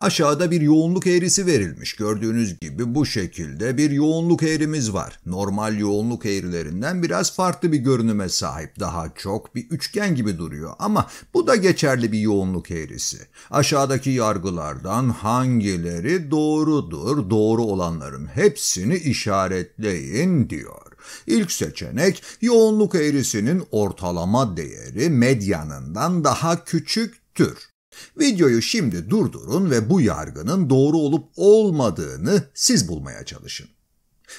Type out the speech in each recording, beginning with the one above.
Aşağıda bir yoğunluk eğrisi verilmiş. Gördüğünüz gibi bu şekilde bir yoğunluk eğrimiz var. Normal yoğunluk eğrilerinden biraz farklı bir görünüme sahip. Daha çok bir üçgen gibi duruyor ama bu da geçerli bir yoğunluk eğrisi. Aşağıdaki yargılardan hangileri doğrudur? Doğru olanların hepsini işaretleyin diyor. İlk seçenek yoğunluk eğrisinin ortalama değeri medyanından daha küçüktür. Videoyu şimdi durdurun ve bu yargının doğru olup olmadığını siz bulmaya çalışın.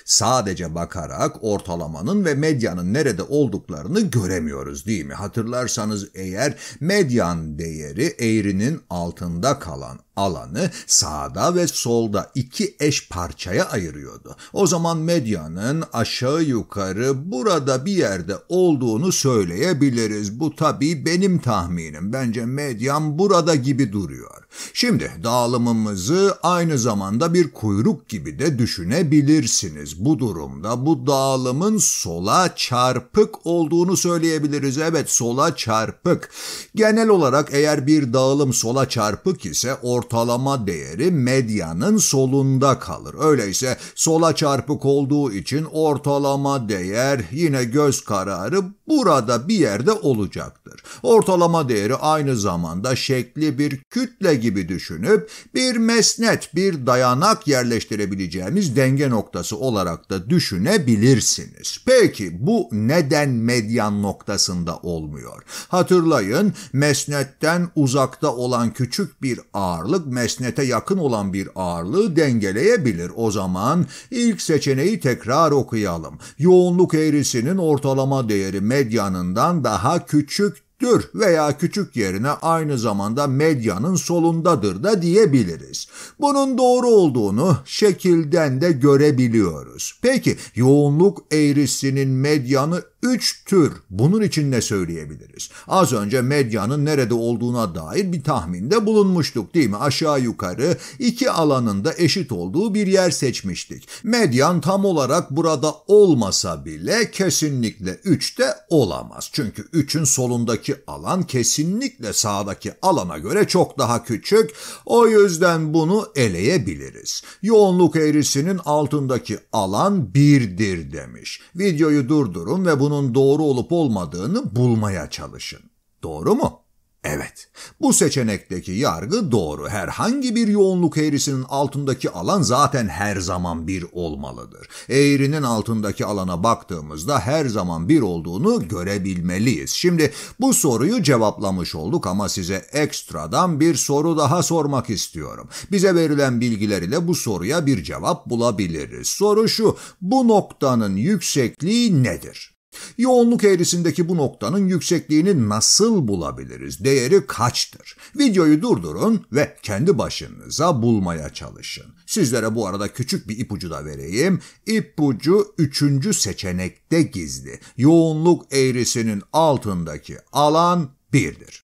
Sadece bakarak ortalamanın ve medyanın nerede olduklarını göremiyoruz değil mi? Hatırlarsanız eğer medyan değeri eğrinin altında kalan alanı sağda ve solda iki eş parçaya ayırıyordu. O zaman medyanın aşağı yukarı burada bir yerde olduğunu söyleyebiliriz. Bu tabii benim tahminim. Bence medyan burada gibi duruyor. Şimdi dağılımımızı aynı zamanda bir kuyruk gibi de düşünebilirsiniz. Bu durumda bu dağılımın sola çarpık olduğunu söyleyebiliriz. Evet sola çarpık. Genel olarak eğer bir dağılım sola çarpık ise orta ortalama değeri medyanın solunda kalır. Öyleyse sola çarpık olduğu için ortalama değer yine göz kararı burada bir yerde olacaktır. Ortalama değeri aynı zamanda şekli bir kütle gibi düşünüp bir mesnet, bir dayanak yerleştirebileceğimiz denge noktası olarak da düşünebilirsiniz. Peki bu neden medyan noktasında olmuyor? Hatırlayın mesnetten uzakta olan küçük bir ağırlık mesnete yakın olan bir ağırlığı dengeleyebilir. O zaman ilk seçeneği tekrar okuyalım. Yoğunluk eğrisinin ortalama değeri medyanından daha küçük büyüktür veya küçük yerine aynı zamanda medyanın solundadır da diyebiliriz. Bunun doğru olduğunu şekilden de görebiliyoruz. Peki yoğunluk eğrisinin medyanı üç tür. Bunun için ne söyleyebiliriz? Az önce medyanın nerede olduğuna dair bir tahminde bulunmuştuk değil mi? Aşağı yukarı iki alanında eşit olduğu bir yer seçmiştik. Medyan tam olarak burada olmasa bile kesinlikle üçte olamaz. Çünkü üçün solundaki Buradaki alan kesinlikle sağdaki alana göre çok daha küçük. O yüzden bunu eleyebiliriz. Yoğunluk eğrisinin altındaki alan birdir demiş. Videoyu durdurun ve bunun doğru olup olmadığını bulmaya çalışın. Doğru mu? Evet, bu seçenekteki yargı doğru. Herhangi bir yoğunluk eğrisinin altındaki alan zaten her zaman bir olmalıdır. Eğrinin altındaki alana baktığımızda her zaman bir olduğunu görebilmeliyiz. Şimdi bu soruyu cevaplamış olduk ama size ekstradan bir soru daha sormak istiyorum. Bize verilen bilgiler ile bu soruya bir cevap bulabiliriz. Soru şu, bu noktanın yüksekliği nedir? Yoğunluk eğrisindeki bu noktanın yüksekliğini nasıl bulabiliriz? Değeri kaçtır? Videoyu durdurun ve kendi başınıza bulmaya çalışın. Sizlere bu arada küçük bir ipucu da vereyim. İpucu üçüncü seçenekte gizli. Yoğunluk eğrisinin altındaki alan birdir.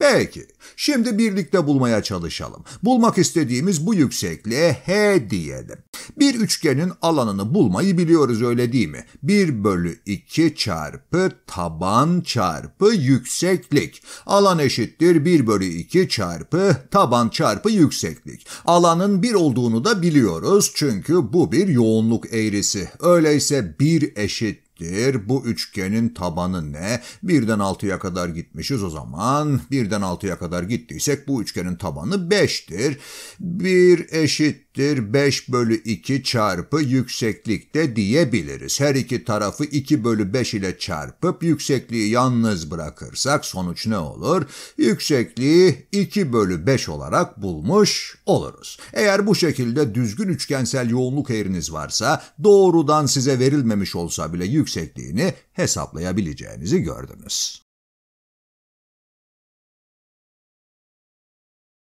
Peki, şimdi birlikte bulmaya çalışalım. Bulmak istediğimiz bu yüksekliğe H diyelim. Bir üçgenin alanını bulmayı biliyoruz öyle değil mi? 1 bölü 2 çarpı taban çarpı yükseklik. Alan eşittir 1 bölü 2 çarpı taban çarpı yükseklik. Alanın 1 olduğunu da biliyoruz çünkü bu bir yoğunluk eğrisi. Öyleyse 1 eşit eşittir. Bu üçgenin tabanı ne? Birden altıya kadar gitmişiz o zaman. Birden altıya kadar gittiysek bu üçgenin tabanı beştir. Bir eşit eşittir 5 bölü 2 çarpı yükseklikte diyebiliriz. Her iki tarafı 2 bölü 5 ile çarpıp yüksekliği yalnız bırakırsak sonuç ne olur? Yüksekliği 2 bölü 5 olarak bulmuş oluruz. Eğer bu şekilde düzgün üçgensel yoğunluk eğriniz varsa doğrudan size verilmemiş olsa bile yüksekliğini hesaplayabileceğinizi gördünüz.